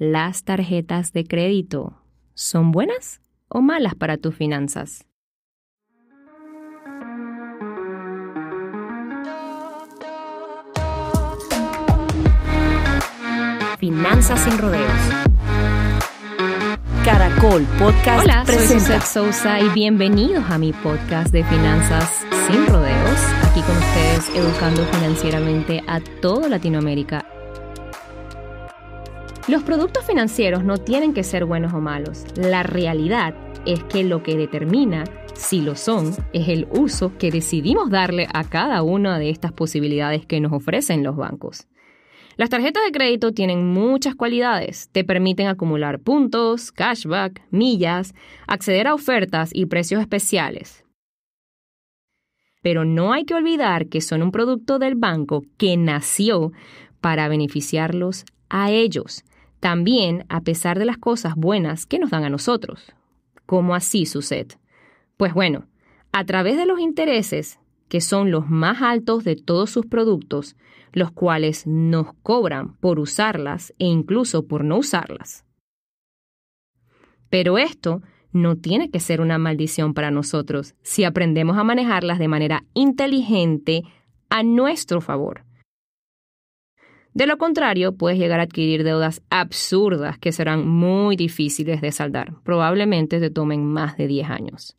¿Las tarjetas de crédito son buenas o malas para tus finanzas? Finanzas sin rodeos. Caracol Podcast Hola, soy Sousa y bienvenidos a mi podcast de Finanzas sin rodeos. Aquí con ustedes educando financieramente a toda Latinoamérica los productos financieros no tienen que ser buenos o malos. La realidad es que lo que determina si lo son es el uso que decidimos darle a cada una de estas posibilidades que nos ofrecen los bancos. Las tarjetas de crédito tienen muchas cualidades. Te permiten acumular puntos, cashback, millas, acceder a ofertas y precios especiales. Pero no hay que olvidar que son un producto del banco que nació para beneficiarlos a ellos también a pesar de las cosas buenas que nos dan a nosotros. ¿Cómo así, sucede? Pues bueno, a través de los intereses, que son los más altos de todos sus productos, los cuales nos cobran por usarlas e incluso por no usarlas. Pero esto no tiene que ser una maldición para nosotros si aprendemos a manejarlas de manera inteligente a nuestro favor. De lo contrario, puedes llegar a adquirir deudas absurdas que serán muy difíciles de saldar. Probablemente te tomen más de 10 años.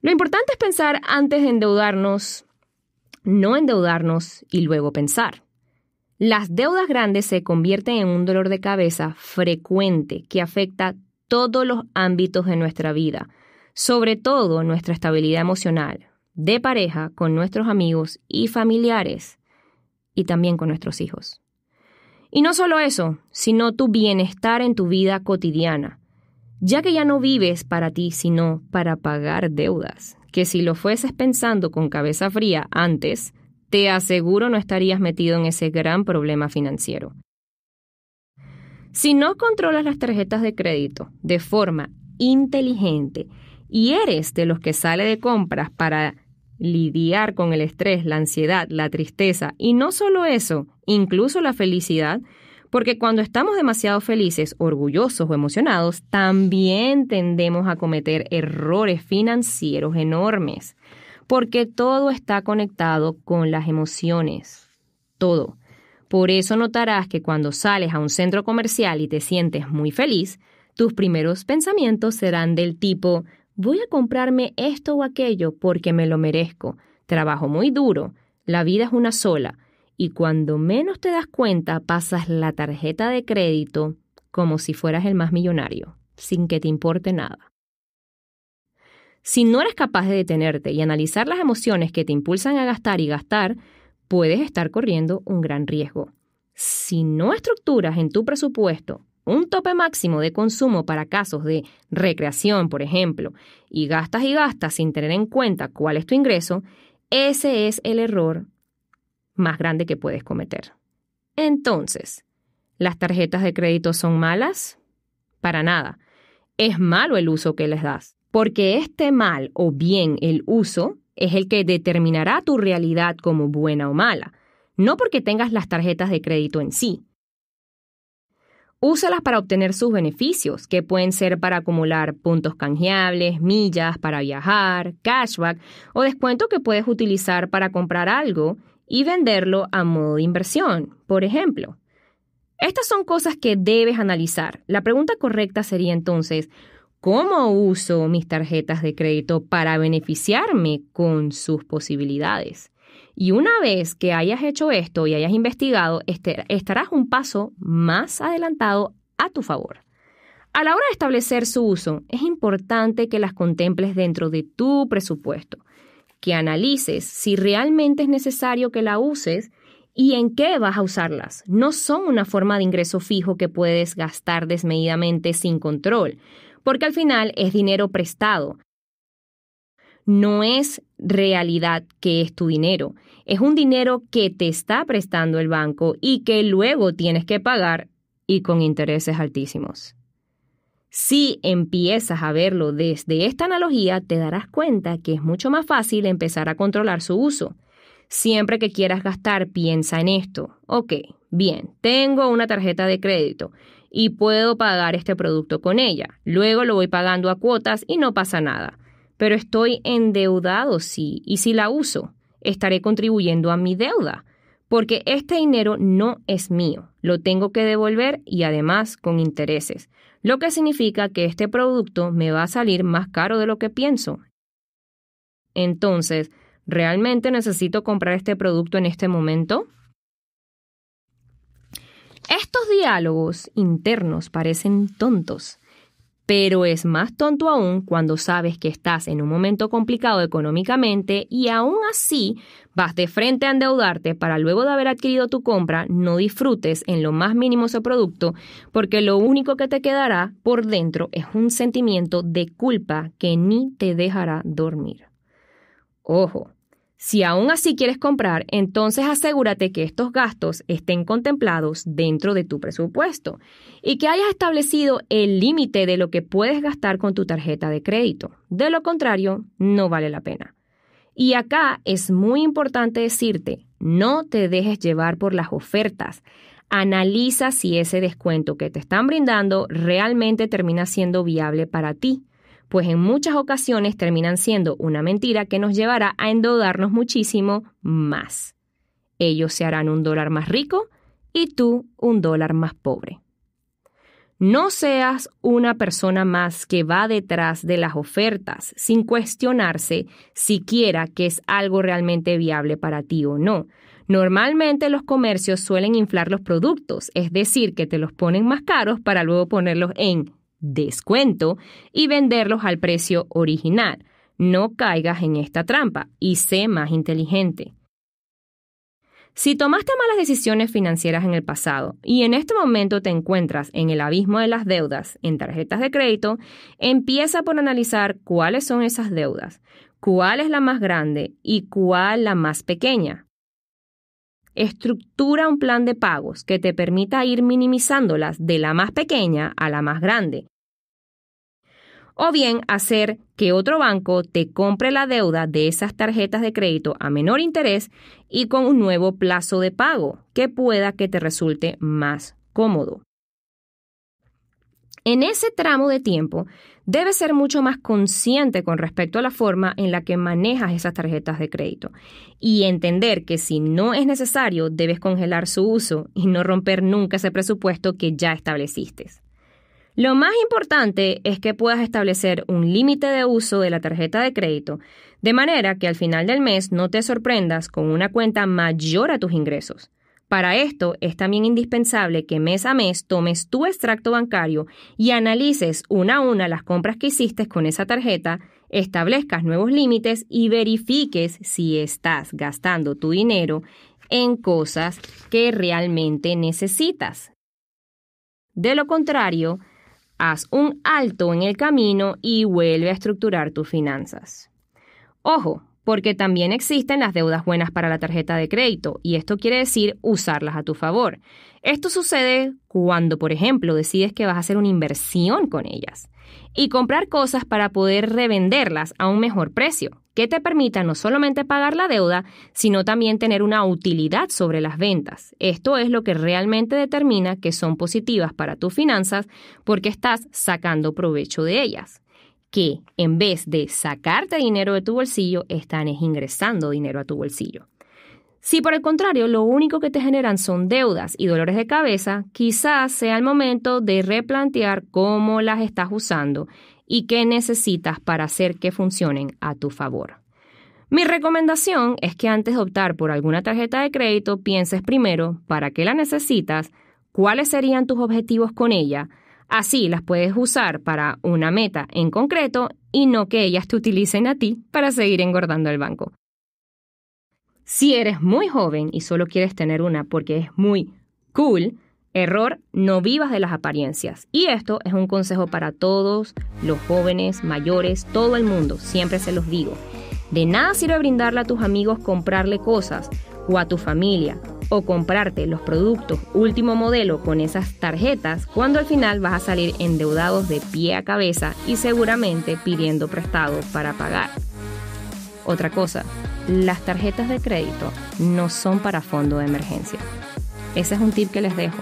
Lo importante es pensar antes de endeudarnos, no endeudarnos y luego pensar. Las deudas grandes se convierten en un dolor de cabeza frecuente que afecta todos los ámbitos de nuestra vida, sobre todo nuestra estabilidad emocional, de pareja, con nuestros amigos y familiares y también con nuestros hijos. Y no solo eso, sino tu bienestar en tu vida cotidiana, ya que ya no vives para ti, sino para pagar deudas, que si lo fueses pensando con cabeza fría antes, te aseguro no estarías metido en ese gran problema financiero. Si no controlas las tarjetas de crédito de forma inteligente y eres de los que sale de compras para lidiar con el estrés, la ansiedad, la tristeza y no solo eso, incluso la felicidad, porque cuando estamos demasiado felices, orgullosos o emocionados, también tendemos a cometer errores financieros enormes, porque todo está conectado con las emociones, todo. Por eso notarás que cuando sales a un centro comercial y te sientes muy feliz, tus primeros pensamientos serán del tipo, voy a comprarme esto o aquello porque me lo merezco. Trabajo muy duro, la vida es una sola, y cuando menos te das cuenta pasas la tarjeta de crédito como si fueras el más millonario, sin que te importe nada. Si no eres capaz de detenerte y analizar las emociones que te impulsan a gastar y gastar, puedes estar corriendo un gran riesgo. Si no estructuras en tu presupuesto un tope máximo de consumo para casos de recreación, por ejemplo, y gastas y gastas sin tener en cuenta cuál es tu ingreso, ese es el error más grande que puedes cometer. Entonces, ¿las tarjetas de crédito son malas? Para nada. Es malo el uso que les das, porque este mal o bien el uso es el que determinará tu realidad como buena o mala, no porque tengas las tarjetas de crédito en sí. Úsalas para obtener sus beneficios, que pueden ser para acumular puntos canjeables, millas para viajar, cashback o descuento que puedes utilizar para comprar algo y venderlo a modo de inversión, por ejemplo. Estas son cosas que debes analizar. La pregunta correcta sería entonces, ¿cómo uso mis tarjetas de crédito para beneficiarme con sus posibilidades? Y una vez que hayas hecho esto y hayas investigado, este, estarás un paso más adelantado a tu favor. A la hora de establecer su uso, es importante que las contemples dentro de tu presupuesto, que analices si realmente es necesario que la uses y en qué vas a usarlas. No son una forma de ingreso fijo que puedes gastar desmedidamente sin control, porque al final es dinero prestado, no es realidad que es tu dinero. Es un dinero que te está prestando el banco y que luego tienes que pagar y con intereses altísimos. Si empiezas a verlo desde esta analogía, te darás cuenta que es mucho más fácil empezar a controlar su uso. Siempre que quieras gastar, piensa en esto. Ok, bien, tengo una tarjeta de crédito y puedo pagar este producto con ella. Luego lo voy pagando a cuotas y no pasa nada pero estoy endeudado sí, y si la uso, estaré contribuyendo a mi deuda, porque este dinero no es mío, lo tengo que devolver y además con intereses, lo que significa que este producto me va a salir más caro de lo que pienso. Entonces, ¿realmente necesito comprar este producto en este momento? Estos diálogos internos parecen tontos, pero es más tonto aún cuando sabes que estás en un momento complicado económicamente y aún así vas de frente a endeudarte para luego de haber adquirido tu compra no disfrutes en lo más mínimo ese producto porque lo único que te quedará por dentro es un sentimiento de culpa que ni te dejará dormir. Ojo, si aún así quieres comprar, entonces asegúrate que estos gastos estén contemplados dentro de tu presupuesto y que hayas establecido el límite de lo que puedes gastar con tu tarjeta de crédito. De lo contrario, no vale la pena. Y acá es muy importante decirte, no te dejes llevar por las ofertas. Analiza si ese descuento que te están brindando realmente termina siendo viable para ti pues en muchas ocasiones terminan siendo una mentira que nos llevará a endeudarnos muchísimo más. Ellos se harán un dólar más rico y tú un dólar más pobre. No seas una persona más que va detrás de las ofertas sin cuestionarse siquiera que es algo realmente viable para ti o no. Normalmente los comercios suelen inflar los productos, es decir, que te los ponen más caros para luego ponerlos en descuento y venderlos al precio original. No caigas en esta trampa y sé más inteligente. Si tomaste malas decisiones financieras en el pasado y en este momento te encuentras en el abismo de las deudas en tarjetas de crédito, empieza por analizar cuáles son esas deudas, cuál es la más grande y cuál la más pequeña. Estructura un plan de pagos que te permita ir minimizándolas de la más pequeña a la más grande. O bien hacer que otro banco te compre la deuda de esas tarjetas de crédito a menor interés y con un nuevo plazo de pago que pueda que te resulte más cómodo. En ese tramo de tiempo, debes ser mucho más consciente con respecto a la forma en la que manejas esas tarjetas de crédito y entender que si no es necesario, debes congelar su uso y no romper nunca ese presupuesto que ya estableciste. Lo más importante es que puedas establecer un límite de uso de la tarjeta de crédito, de manera que al final del mes no te sorprendas con una cuenta mayor a tus ingresos. Para esto es también indispensable que mes a mes tomes tu extracto bancario y analices una a una las compras que hiciste con esa tarjeta, establezcas nuevos límites y verifiques si estás gastando tu dinero en cosas que realmente necesitas. De lo contrario, haz un alto en el camino y vuelve a estructurar tus finanzas. Ojo, porque también existen las deudas buenas para la tarjeta de crédito, y esto quiere decir usarlas a tu favor. Esto sucede cuando, por ejemplo, decides que vas a hacer una inversión con ellas y comprar cosas para poder revenderlas a un mejor precio, que te permita no solamente pagar la deuda, sino también tener una utilidad sobre las ventas. Esto es lo que realmente determina que son positivas para tus finanzas porque estás sacando provecho de ellas que en vez de sacarte dinero de tu bolsillo, están ingresando dinero a tu bolsillo. Si por el contrario lo único que te generan son deudas y dolores de cabeza, quizás sea el momento de replantear cómo las estás usando y qué necesitas para hacer que funcionen a tu favor. Mi recomendación es que antes de optar por alguna tarjeta de crédito pienses primero para qué la necesitas, cuáles serían tus objetivos con ella, Así las puedes usar para una meta en concreto y no que ellas te utilicen a ti para seguir engordando el banco. Si eres muy joven y solo quieres tener una porque es muy cool, error, no vivas de las apariencias. Y esto es un consejo para todos, los jóvenes, mayores, todo el mundo, siempre se los digo. De nada sirve brindarle a tus amigos comprarle cosas o a tu familia o comprarte los productos último modelo con esas tarjetas cuando al final vas a salir endeudados de pie a cabeza y seguramente pidiendo prestado para pagar. Otra cosa, las tarjetas de crédito no son para fondo de emergencia. Ese es un tip que les dejo.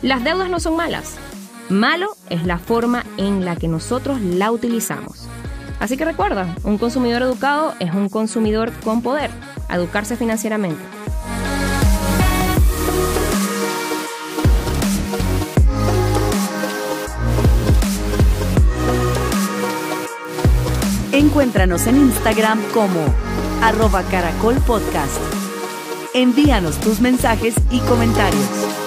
Las deudas no son malas. Malo es la forma en la que nosotros la utilizamos. Así que recuerda, un consumidor educado es un consumidor con poder, educarse financieramente. Encuéntranos en Instagram como arroba caracolpodcast. Envíanos tus mensajes y comentarios.